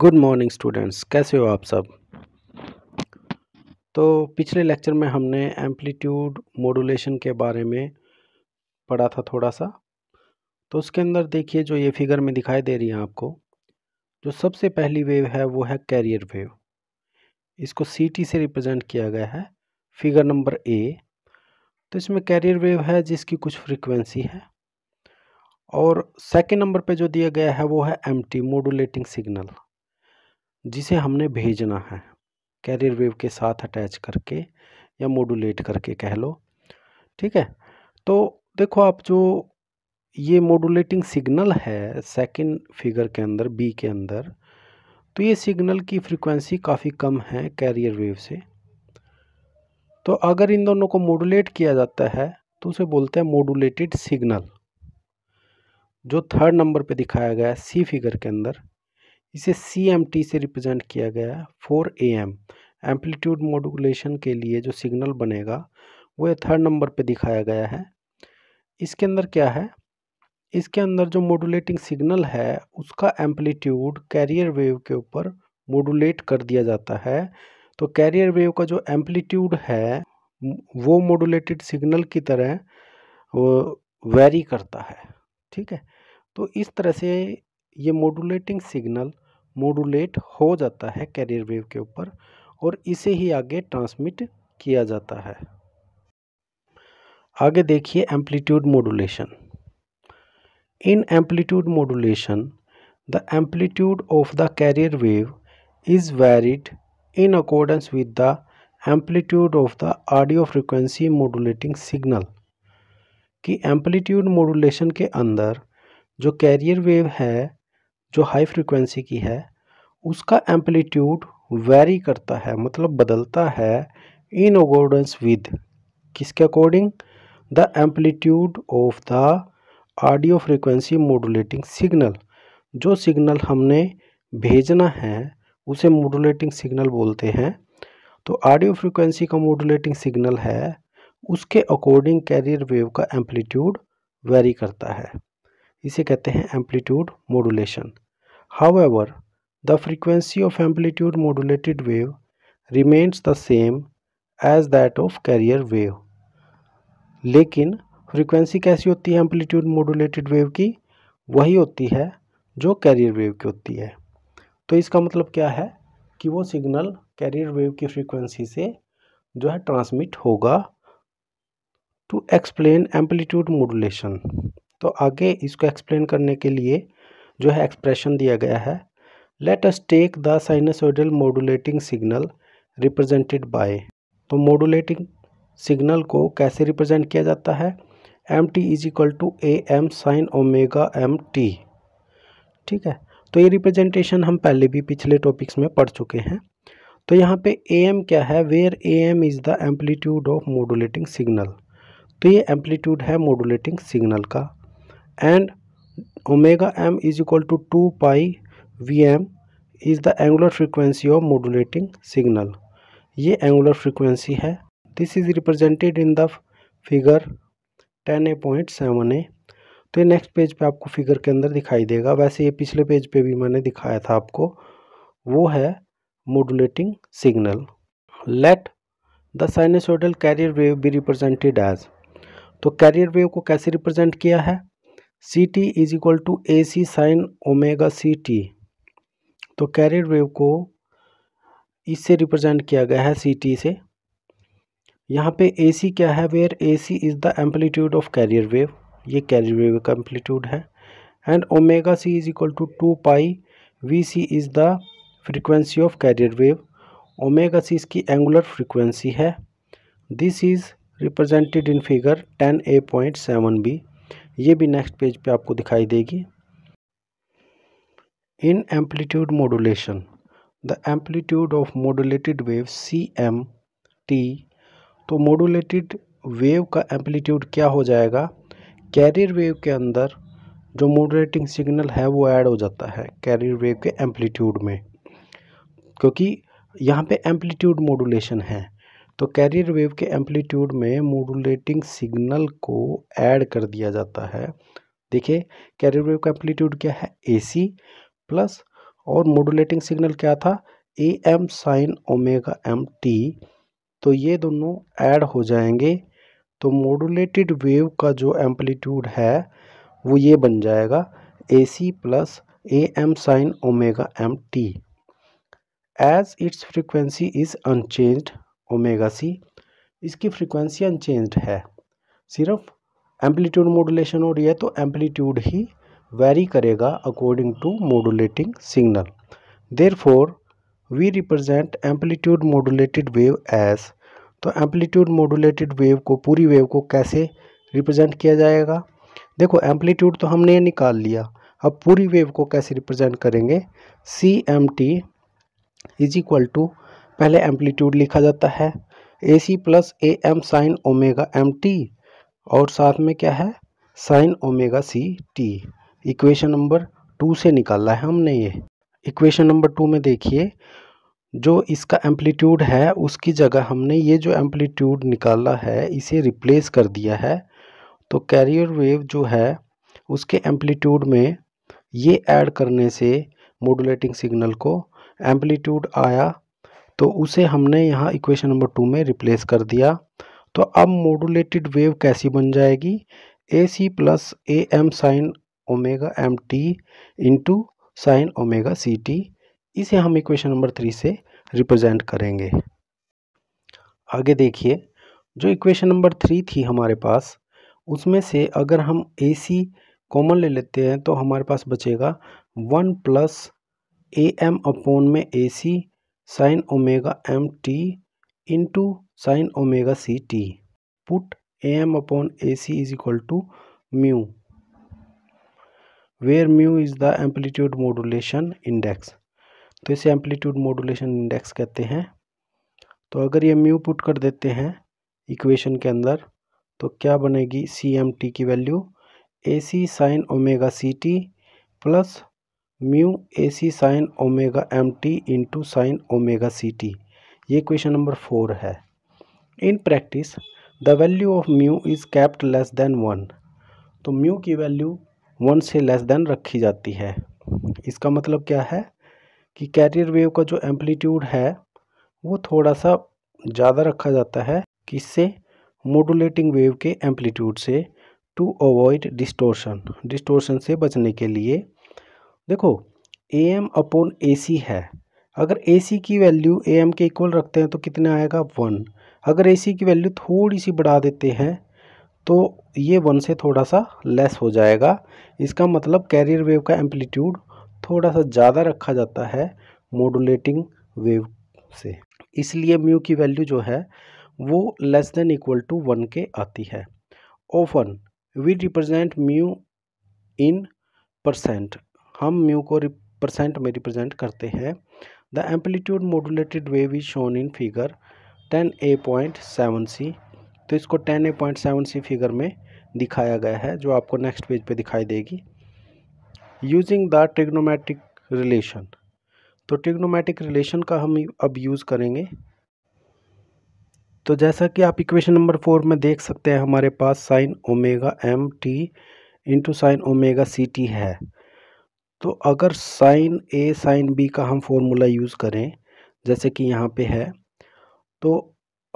Good morning students कैसे हो आप सब तो पिछले लेक्चर में हमने एम्पलीट्यूड मॉडुलेशन के बारे में पढ़ा था थोड़ा सा तो उसके अंदर देखिए जो ये फिगर में दिखाई दे रही है आपको जो सबसे पहली वेव है वो है कैरियर वेव इसको सी टी से रिप्रेजेंट किया गया है फिगर नंबर ए तो इसमें कैरियर वेव है जिसकी कुछ फ्रिक्वेंसी है और सेकेंड नंबर पे जो दिया गया है वो है एम टी मॉडुलेटिंग सिग्नल जिसे हमने भेजना है कैरियर वेव के साथ अटैच करके या मोडुलेट करके कह लो ठीक है तो देखो आप जो ये मोडुलेटिंग सिग्नल है सेकंड फिगर के अंदर बी के अंदर तो ये सिग्नल की फ्रीक्वेंसी काफ़ी कम है कैरियर वेव से तो अगर इन दोनों को मोडुलेट किया जाता है तो उसे बोलते हैं मोडुलेटेड सिग्नल जो थर्ड नंबर पे दिखाया गया है सी फिगर के अंदर इसे सी एम टी से रिप्रेजेंट किया गया है for A M amplitude modulation के लिए जो सिग्नल बनेगा वो थर्ड नंबर पे दिखाया गया है इसके अंदर क्या है इसके अंदर जो मॉडुलेटिंग सिग्नल है उसका एम्पलीट्यूड कैरियर वेव के ऊपर मॉडुलेट कर दिया जाता है तो कैरियर वेव का जो एम्पलीट्यूड है वो मॉडुलेटेड सिग्नल की तरह वेरी करता है ठीक है तो इस तरह से ये मॉडुलेटिंग सिग्नल मोडुलेट हो जाता है कैरियर वेव के ऊपर और इसे ही आगे ट्रांसमिट किया जाता है आगे देखिए amplitude modulation in amplitude modulation the amplitude of the carrier wave is varied in accordance with the amplitude of the audio frequency modulating signal कि एम्पलीट्यूड मोडुलेशन के अंदर जो कैरियर वेव है जो हाई फ्रिक्वेंसी की है उसका एम्पलीट्यूड वेरी करता है मतलब बदलता है इन अकॉर्डेंस विद किसके according the amplitude of the audio frequency modulating signal जो सिग्नल हमने भेजना है उसे मोडुलेटिंग सिग्नल बोलते हैं तो ऑडियो फ्रिक्वेंसी का मोडुलेटिंग सिग्नल है उसके अकॉर्डिंग कैरियर वेव का एम्पलीट्यूड वेरी करता है इसे कहते हैं amplitude modulation However, the frequency of amplitude modulated wave remains the same as that of carrier wave. लेकिन फ्रीक्वेंसी कैसी होती है एम्पलीट्यूड मॉडुलेटेड वेव की वही होती है जो कैरियर वेव की होती है तो इसका मतलब क्या है कि वो सिग्नल कैरियर वेव की फ्रीक्वेंसी से जो है ट्रांसमिट होगा टू एक्सप्लेन एम्पलीट्यूड मॉडुलेशन तो आगे इसको एक्सप्लेन करने के लिए जो है एक्सप्रेशन दिया गया है let us take the sinusoidal modulating signal represented by तो मॉडुलेटिंग सिग्नल को कैसे रिप्रेजेंट किया जाता है M T is equal to A M sine omega M T ठीक है तो ये रिप्रेजेंटेशन हम पहले भी पिछले टॉपिक्स में पढ़ चुके हैं तो यहाँ पे ए एम क्या है where A M is the amplitude of modulating signal तो ये एम्पलीट्यूड है मॉडुलेटिंग सिग्नल का and omega M is equal to two pi V M is the angular frequency of modulating signal ये एंगुलर फ्रिक्वेंसी है this is represented in the figure ten A point seven A तो ये next page पे आपको figure के अंदर दिखाई देगा वैसे ये पिछले पेज पे भी मैंने दिखाया था आपको वो है modulating signal let the sinusoidal carrier wave भी रिप्रेजेंटेड एज तो कैरियर वेव को कैसे रिप्रेजेंट किया है C T is equal to A C sine omega C T तो कैरियर वेव को इससे रिप्रेजेंट किया गया है सी टी से यहाँ पे ए सी क्या है where A C is the amplitude of carrier wave ये कैरियर वेव का एम्पलीट्यूड है and omega C is equal to two pi V C is the frequency of carrier wave omega C इसकी angular frequency है this is represented in figure ten A point seven B ये भी next page पे आपको दिखाई देगी in amplitude modulation the amplitude of modulated wave C M T तो modulated wave का एम्पलीट्यूड क्या हो जाएगा कैरियर वेव के अंदर जो मॉडुलेटिंग सिग्नल है वो ऐड हो जाता है कैरियर वेव के एम्पलीट्यूड में क्योंकि यहाँ पे एम्पलीट्यूड मॉडुलेशन है तो कैरियर वेव के एम्पलीट्यूड में मोडुलेटिंग सिग्नल को ऐड कर दिया जाता है देखिए कैरियर वेव का एम्पलीट्यूड क्या है सी प्लस और मोडुलेटिंग सिग्नल क्या था A M sine omega M T तो ये दोनों ऐड हो जाएंगे तो मोडुलेटेड वेव का जो एम्पलीट्यूड है वो ये बन जाएगा A C plus A M sine omega M T as its frequency is unchanged omega C इसकी फ्रीक्वेंसी अनचेंज्ड है सिर्फ एम्पलीट्यूड मॉडुलेशन हो रही है तो एम्पलीट्यूड ही वेरी करेगा according to modulating signal therefore we represent amplitude modulated wave as तो एम्पलीट्यूड मॉडुलेटेड वेव को पूरी वेव को कैसे रिप्रजेंट किया जाएगा देखो एम्पलीट्यूड तो हमने निकाल लिया अब पूरी वेव को कैसे रिप्रजेंट करेंगे C M T is equal to पहले एम्पलीट्यूड लिखा जाता है A C plus A M sine omega M T और साथ में क्या है sine omega C T equation number two से निकाला है हमने ये इक्वेशन नंबर टू में देखिए जो इसका एम्पलीट्यूड है उसकी जगह हमने ये जो एम्पलीट्यूड निकाला है इसे रिप्लेस कर दिया है तो कैरियर वेव जो है उसके एम्पलीट्यूड में ये ऐड करने से मोडुलेटिंग सिग्नल को एम्पलीट्यूड आया तो उसे हमने यहाँ इक्वेशन नंबर टू में रिप्लेस कर दिया तो अब मोडुलेटेड वेव कैसी बन जाएगी A C plus A M sine omega M T into sine omega C T इसे हम इक्वेशन नंबर थ्री से रिप्रेजेंट करेंगे आगे देखिए जो इक्वेशन नंबर थ्री थी हमारे पास उसमें से अगर हम ए सी कॉमन ले लेते हैं तो हमारे पास बचेगा one plus A M upon में A C sine omega M T into sine omega C T put A M upon A C is equal to mu where mu is the amplitude modulation index तो इसे amplitude modulation index कहते हैं तो अगर ये mu put कर देते हैं इक्वेशन के अंदर तो क्या बनेगी सी एम टी की value A C sine omega C T plus mu A C sine omega M T into sine omega C T ये क्वेश्चन नंबर फोर है in practice the value of mu is kept less than one तो mu की value one से less than रखी जाती है इसका मतलब क्या है कि कैरियर वेव का जो एम्पलीट्यूड है वो थोड़ा सा ज़्यादा रखा जाता है किससे मोडुलेटिंग वेव के एम्पलीट्यूड से टू अवॉइड डिस्टोर्शन डिस्टोर्शन से बचने के लिए देखो ए एम अपोन ए सी है अगर ए सी की वैल्यू ए एम के इक्वल रखते हैं तो कितना आएगा वन अगर ए सी की वैल्यू थोड़ी सी बढ़ा देते हैं तो ये वन से थोड़ा सा लेस हो जाएगा इसका मतलब कैरियर वेव का एम्पलीट्यूड थोड़ा सा ज़्यादा रखा जाता है मोडुलेटिंग वेव से इसलिए म्यू की वैल्यू जो है वो less than equal to one के आती है often we represent mu in percent हम म्यू को रिप्रजेंट में रिप्रजेंट करते हैं the amplitude modulated wave is shown in figure ten A point seven C तो इसको ten A point seven C figure में दिखाया गया है जो आपको नेक्स्ट पेज पे दिखाई देगी यूजिंग द ट्रिग्नोमेट्रिक रिलेशन तो ट्रिग्नोमेट्रिक रिलेशन का हम अब यूज़ करेंगे तो जैसा कि आप इक्वेशन नंबर फोर में देख सकते हैं हमारे पास sine omega M T into sine omega C T है तो अगर साइन ए साइन बी का हम फॉर्मूला यूज़ करें जैसे कि यहाँ पे है तो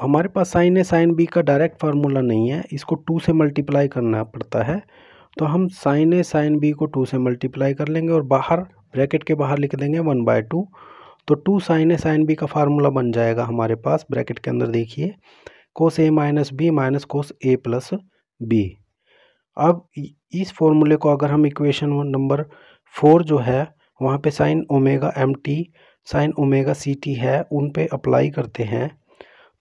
हमारे पास साइन ए साइन बी का डायरेक्ट फार्मूला नहीं है इसको टू से मल्टीप्लाई करना पड़ता है तो हम साइन ए साइन बी को टू से मल्टीप्लाई कर लेंगे और बाहर ब्रैकेट के बाहर लिख देंगे वन बाय टू तो two sine A sine B का फार्मूला बन जाएगा हमारे पास ब्रैकेट के अंदर देखिए cos A minus B minus cos A plus B अब इस फॉर्मूले को अगर हम इक्वेशन नंबर फोर जो है वहाँ पे sine omega M T sine omega C T है उन पे अप्लाई करते हैं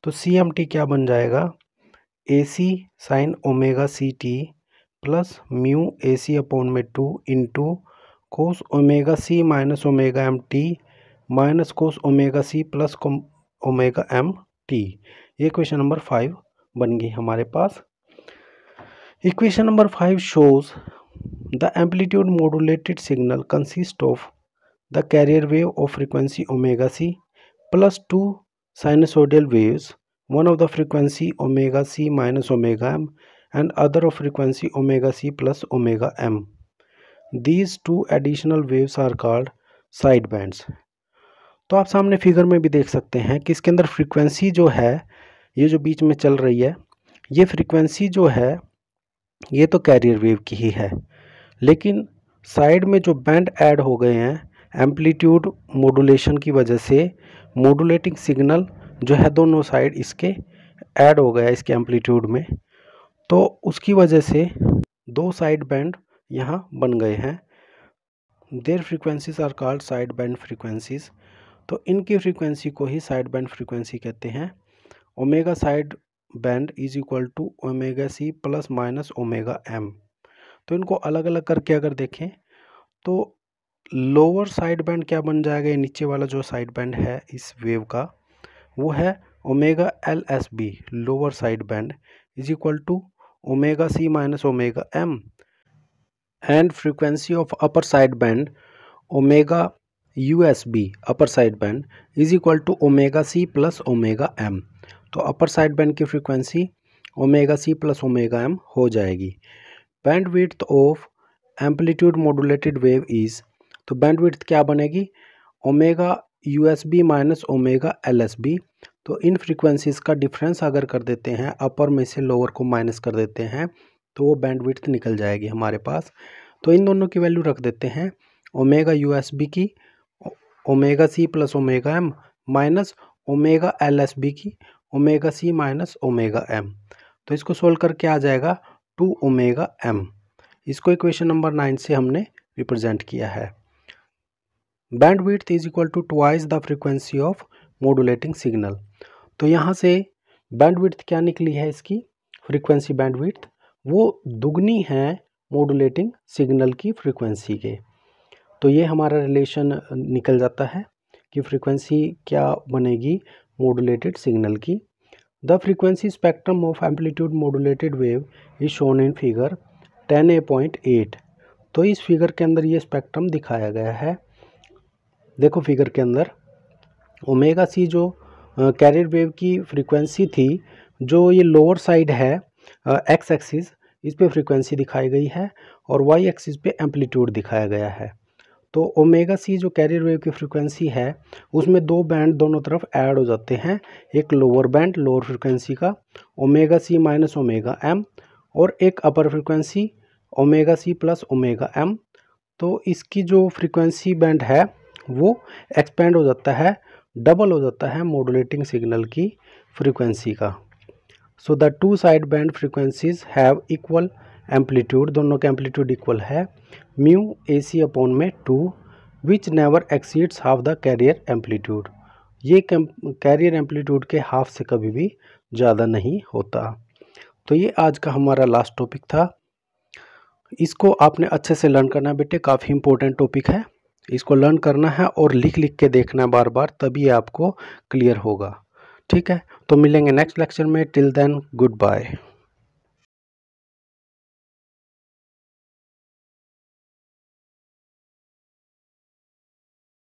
तो सी एम टी क्या बन जाएगा A C sine omega C T plus mu A C upon में two in two cos omega C minus omega M T minus cos omega C plus omega M T ये question number five बन गई हमारे पास equation number five shows The amplitude modulated signal consists of the carrier wave of frequency omega c plus two sinusoidal waves, one of the frequency omega c minus omega m and other of frequency omega c plus omega m. These two additional waves are called side bands. तो आप सामने figure में भी देख सकते हैं कि इसके अंदर फ्रीक्वेंसी जो है ये जो बीच में चल रही है ये फ्रीक्वेंसी जो है ये तो कैरियर वेव की ही है लेकिन साइड में जो बैंड ऐड हो गए हैं एम्पलीट्यूड मोडुलेशन की वजह से मोडुलेटिंग सिग्नल जो है दोनों साइड इसके ऐड हो गया इसके एम्पलीट्यूड में तो उसकी वजह से दो साइड बैंड यहाँ बन गए हैं there frequencies are called side band frequencies तो इनकी फ्रीक्वेंसी को ही साइड बैंड फ्रीक्वेंसी कहते हैं omega side band is equal to omega C plus minus omega M तो इनको अलग अलग करके अगर देखें तो लोअर साइड बैंड क्या बन जाएगा ये नीचे वाला जो साइड बैंड है इस वेव का वो है omega L S B lower side band is equal to omega C minus omega M and frequency of upper side band omega U S B upper side band is equal to omega C plus omega M तो upper side band की frequency omega C plus omega M हो जाएगी bandwidth of amplitude modulated wave is तो bandwidth क्या बनेगी omega U S B minus omega L S B तो इन frequencies का डिफरेंस अगर कर देते हैं अपर में से लोअर को माइनस कर देते हैं तो वो बैंडविड्थ निकल जाएगी हमारे पास तो इन दोनों की वैल्यू रख देते हैं ओमेगा यू एस बी की omega C plus omega M minus omega L S B की omega C minus omega M तो इसको सोल्व करके आ जाएगा टू ओमेगा एम इसको इक्वेशन नंबर नाइन से हमने रिप्रेजेंट किया है bandwidth is equal to twice the frequency of modulating signal तो यहाँ से बैंड विथ क्या निकली है इसकी फ्रीक्वेंसी बैंड विथ वो दुगनी है मोडुलेटिंग सिग्नल की फ्रीक्वेंसी के तो ये हमारा रिलेशन निकल जाता है कि फ्रीक्वेंसी क्या बनेगी मोडुलेटेड सिग्नल की The frequency spectrum of amplitude modulated wave is shown in figure 10a.8 तो इस फिगर के अंदर ये स्पेक्ट्रम दिखाया गया है देखो फिगर के अंदर ओमेगा सी जो कैरियर वेव की फ्रीक्वेंसी थी जो ये लोअर साइड है एक्स एक्सिस इस पे फ्रीक्वेंसी दिखाई गई है और वाई एक्सिस पे एम्पलीट्यूड दिखाया गया है तो ओमेगा सी जो कैरियर वेव की फ्रिक्वेंसी है उसमें दो बैंड दोनों तरफ ऐड हो जाते हैं एक लोअर बैंड लोअर फ्रिक्वेंसी का omega C minus omega M और एक upper frequency omega C plus omega M तो इसकी जो फ्रिक्वेंसी बैंड है वो एक्सपेंड हो जाता है डबल हो जाता है मॉडुलेटिंग सिग्नल की फ्रिक्वेंसी का so the two side band frequencies have equal amplitude दोनों का एम्पलीट्यूड इक्वल है म्यू ए सी अपॉन में two which never exceeds half the carrier amplitude ये कैरियर एम्पलीट्यूड के हाफ से कभी भी ज़्यादा नहीं होता तो ये आज का हमारा लास्ट टॉपिक था इसको आपने अच्छे से लर्न करना है बेटे काफ़ी इंपॉर्टेंट टॉपिक है इसको लर्न करना है और लिख लिख के देखना है बार बार तभी आपको क्लियर होगा ठीक है तो मिलेंगे नेक्स्ट लेक्चर में टिल देन गुड बाय